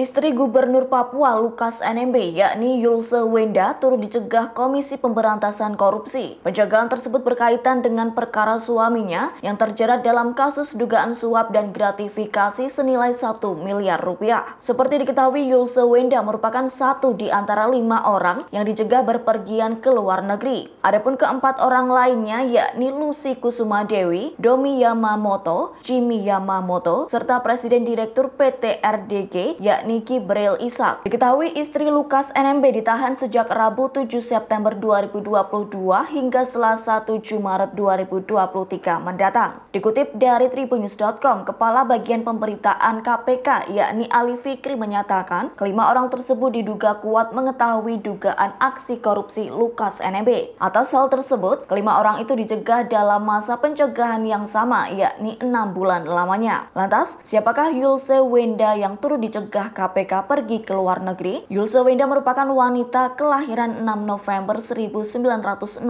Istri Gubernur Papua Lukas NMB yakni Yulse Wenda turut dicegah Komisi Pemberantasan Korupsi. Penjagaan tersebut berkaitan dengan perkara suaminya yang terjerat dalam kasus dugaan suap dan gratifikasi senilai 1 miliar rupiah. Seperti diketahui Yulse Wenda merupakan satu di antara lima orang yang dicegah berpergian ke luar negeri. Adapun keempat orang lainnya yakni Lucy Kusuma Dewi, Domi Yamamoto, Jimmy Yamamoto, serta Presiden Direktur PT RDG yakni Niki Brail Isak. Diketahui istri Lukas NMB ditahan sejak Rabu 7 September 2022 hingga Selasa 7 Maret 2023 mendatang. Dikutip dari tribunnews.com, Kepala Bagian Pemberitaan KPK yakni Ali Fikri menyatakan kelima orang tersebut diduga kuat mengetahui dugaan aksi korupsi Lukas NMB. Atas hal tersebut, kelima orang itu dicegah dalam masa pencegahan yang sama yakni enam bulan lamanya. Lantas, siapakah Yulse Wenda yang turut dicegah KPK pergi ke luar negeri, Yulsa Wenda merupakan wanita kelahiran 6 November 1969.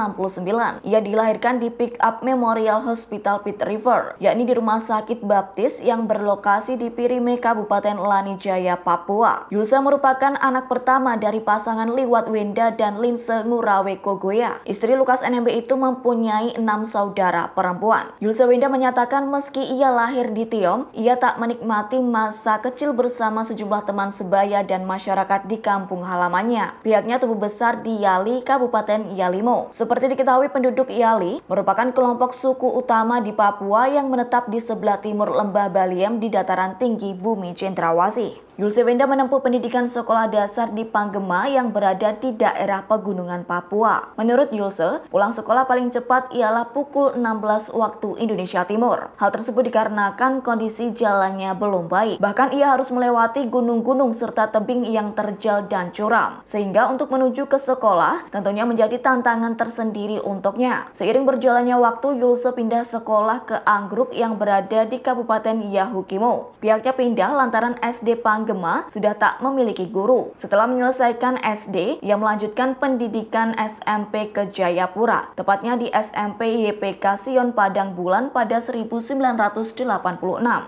Ia dilahirkan di Pick Up Memorial Hospital Pit River, yakni di Rumah Sakit Baptis yang berlokasi di Pirime, Kabupaten Lanijaya, Papua. Yulsa merupakan anak pertama dari pasangan Liwat Wenda dan Linse Ngurawe Kogoya. Istri Lukas NMB itu mempunyai enam saudara perempuan. Yulsa Wenda menyatakan meski ia lahir di Tiom, ia tak menikmati masa kecil bersama sejumlah sejumlah teman sebaya dan masyarakat di kampung halamannya. Pihaknya tumbuh besar di Yali, Kabupaten Yalimo. Seperti diketahui penduduk Yali merupakan kelompok suku utama di Papua yang menetap di sebelah timur lembah Baliem di dataran tinggi bumi Cendrawasih. Wenda menempuh pendidikan sekolah dasar di Panggema yang berada di daerah pegunungan Papua. Menurut Yulse, pulang sekolah paling cepat ialah pukul 16 waktu Indonesia Timur. Hal tersebut dikarenakan kondisi jalannya belum baik. Bahkan ia harus melewati gunung-gunung serta tebing yang terjal dan curam. Sehingga untuk menuju ke sekolah tentunya menjadi tantangan tersendiri untuknya. Seiring berjalannya waktu, Yulse pindah sekolah ke Anggruk yang berada di Kabupaten Yahukimo. Pihaknya pindah lantaran SD Panggema agama sudah tak memiliki guru. Setelah menyelesaikan SD, ia melanjutkan pendidikan SMP ke Jayapura, tepatnya di SMP YPK Sion Padang Bulan pada 1986.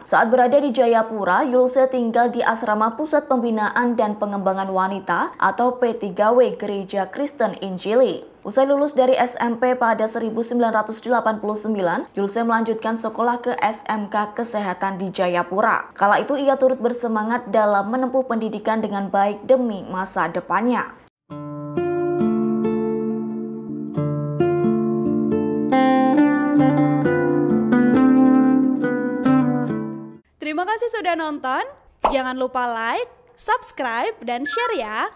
Saat berada di Jayapura, Yulse tinggal di Asrama Pusat Pembinaan dan Pengembangan Wanita atau P3W Gereja Kristen Injili. Usai lulus dari SMP pada 1989, Yulse melanjutkan sekolah ke SMK Kesehatan di Jayapura. Kala itu ia turut bersemangat dalam menempuh pendidikan dengan baik demi masa depannya. Terima kasih sudah nonton. Jangan lupa like, subscribe, dan share ya.